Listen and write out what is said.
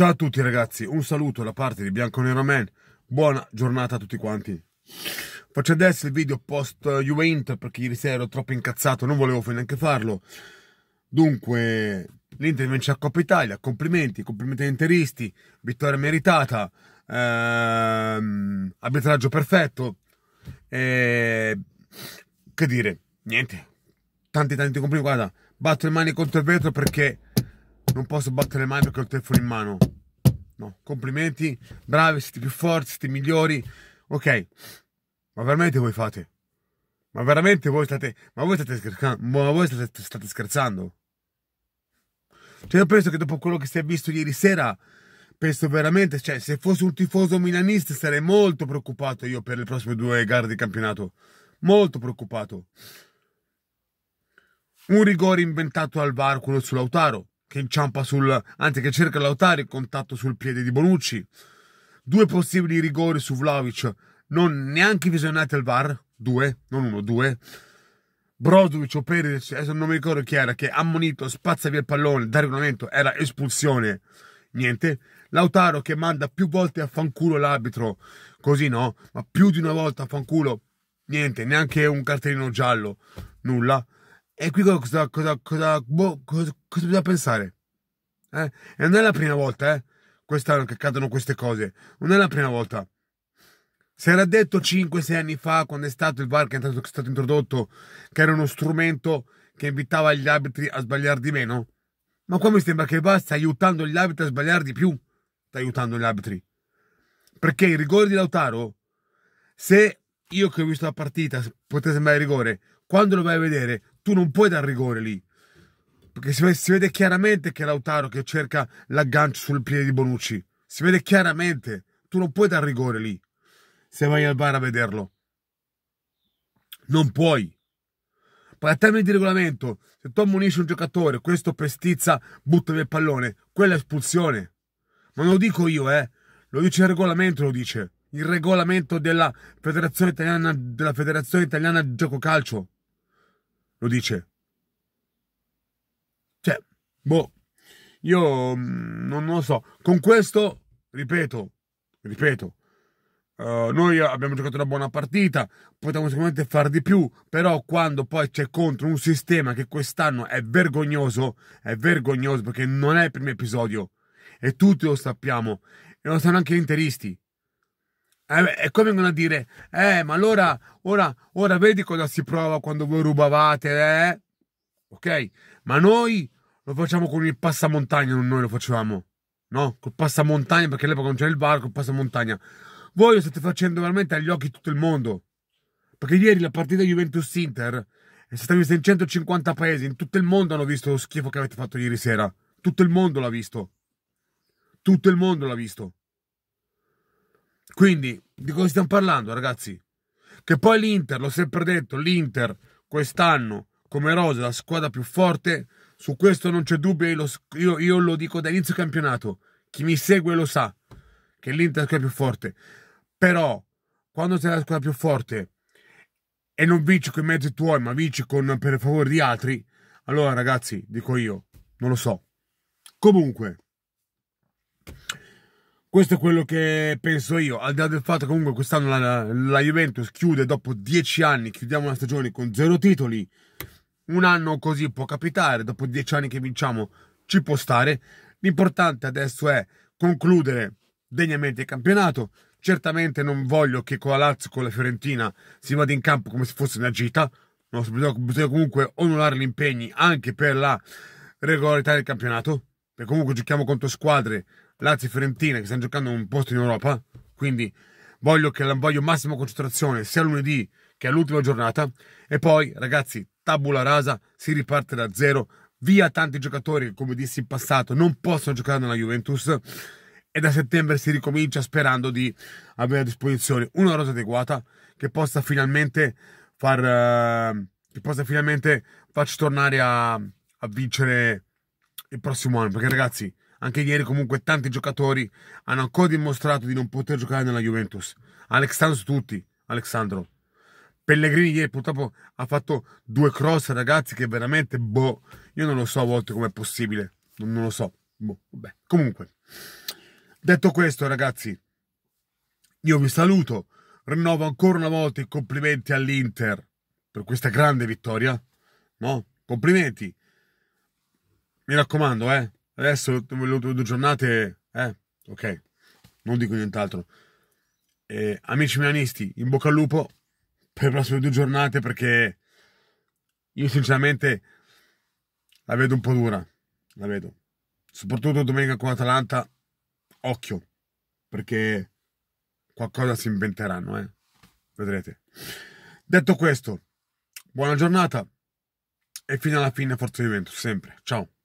Ciao a tutti ragazzi, un saluto da parte di Bianco Nero Man, buona giornata a tutti quanti. Faccio adesso il video post eh, Juventus perché ieri sera ero troppo incazzato, non volevo neanche farlo. Dunque, l'Inter vince la Coppa Italia, complimenti, complimenti agli interisti, vittoria meritata, ehm, arbitraggio perfetto. E, che dire, niente, tanti tanti complimenti, guarda, batto le mani contro il vetro perché non posso battere mai perché ho il telefono in mano. No, complimenti, bravi, siete più forti, siete migliori. Ok, ma veramente voi fate? Ma veramente voi state, ma voi state scherzando? Ma voi state, state scherzando? Cioè, io penso che dopo quello che si è visto ieri sera, penso veramente, cioè, se fossi un tifoso milanista sarei molto preoccupato io per le prossime due gare di campionato. Molto preoccupato. Un rigore inventato al VAR, quello Lautaro che inciampa sul, anzi che cerca Lautaro il contatto sul piede di Bonucci. Due possibili rigori su Vlaovic, non neanche visionati al VAR, due, non uno, due. Brozovic o Perisic, adesso non mi ricordo chi era, che ammonito, spazza via il pallone, da regolamento era espulsione, niente. Lautaro che manda più volte a fanculo l'arbitro, così no, ma più di una volta a fanculo, niente, neanche un cartellino giallo, nulla. E qui cosa, cosa, cosa, boh, cosa bisogna pensare? Eh? E non è la prima volta, eh? Quest'anno che accadono queste cose. Non è la prima volta. Si era detto 5-6 anni fa, quando è stato il VAR che è stato, che è stato introdotto, che era uno strumento che invitava gli arbitri a sbagliare di meno. Ma qua mi sembra che il VAR sta aiutando gli arbitri a sbagliare di più. Sta aiutando gli arbitri. Perché il rigore di Lautaro, se io che ho visto la partita, potesse sembrare rigore, quando lo vai a vedere, tu non puoi dar rigore lì. Perché si, si vede chiaramente che è Lautaro che cerca l'aggancio sul piede di Bonucci. Si vede chiaramente. Tu non puoi dar rigore lì. Se vai al bar a vederlo. Non puoi. Poi a termine di regolamento, se tu ammonisci un giocatore, questo pestizza, butta via il pallone, quella è espulsione. Ma non lo dico io, eh. Lo dice il regolamento, lo dice. Il regolamento della Federazione Italiana, della Federazione Italiana Gioco Calcio lo dice. Cioè, boh, io mm, non lo so. Con questo, ripeto, ripeto, Uh, noi abbiamo giocato una buona partita, potevamo sicuramente far di più, però quando poi c'è contro un sistema che quest'anno è vergognoso, è vergognoso perché non è il primo episodio e tutti lo sappiamo e lo sanno anche gli interisti e eh, come vengono a dire, eh, ma allora, ora, ora vedi cosa si prova quando voi rubavate, eh? Ok? Ma noi lo facciamo con il passamontagna, non noi lo facevamo. No? Col passamontagna, perché all'epoca non c'era il bar, col passamontagna. Voi lo state facendo veramente agli occhi di tutto il mondo. Perché ieri la partita Juventus-Inter è stata vista in 150 paesi, in tutto il mondo hanno visto lo schifo che avete fatto ieri sera. Tutto il mondo l'ha visto. Tutto il mondo l'ha visto. Quindi, di cosa stiamo parlando, ragazzi? Che poi l'Inter, l'ho sempre detto, l'Inter quest'anno come rosa la squadra più forte, su questo non c'è dubbio, io, io, io lo dico da inizio campionato, chi mi segue lo sa che l'Inter è la squadra più forte. Però, quando sei la squadra più forte e non vinci con i mezzi tuoi, ma vinci con, per favore di altri, allora ragazzi, dico io, non lo so. Comunque, questo è quello che penso io, al di là del fatto che comunque quest'anno la, la Juventus chiude dopo dieci anni, chiudiamo la stagione con zero titoli, un anno così può capitare, dopo dieci anni che vinciamo ci può stare, l'importante adesso è concludere degnamente il campionato, certamente non voglio che con la Lazio, con la Fiorentina si vada in campo come se fosse una gita, bisogna comunque onorare gli impegni anche per la regolarità del campionato, perché comunque giochiamo contro squadre Lazio e Fiorentina che stanno giocando un posto in Europa, quindi voglio, che, voglio massima concentrazione sia lunedì che all'ultima giornata. E poi, ragazzi, tabula rasa, si riparte da zero, via tanti giocatori che, come dissi in passato, non possono giocare nella Juventus. E da settembre si ricomincia sperando di avere a disposizione una rosa adeguata che possa finalmente far. Uh, che possa finalmente farci tornare a, a vincere il prossimo anno. Perché, ragazzi, anche ieri comunque tanti giocatori hanno ancora dimostrato di non poter giocare nella Juventus. Alexandro su tutti, Alexandro. Pellegrini ieri purtroppo ha fatto due cross, ragazzi, che veramente, boh, io non lo so a volte com'è possibile. Non, non lo so. Boh, vabbè. Comunque, detto questo, ragazzi, io vi saluto. Rinnovo ancora una volta i complimenti all'Inter per questa grande vittoria. No? Complimenti. Mi raccomando, eh adesso due giornate, eh, ok, non dico nient'altro. Eh, amici milanisti, in bocca al lupo per le prossime due giornate perché io sinceramente la vedo un po' dura, la vedo. Soprattutto domenica con Atalanta, occhio, perché qualcosa si inventeranno, eh. Vedrete. Detto questo, buona giornata e fino alla fine Forza Juventus, sempre. Ciao.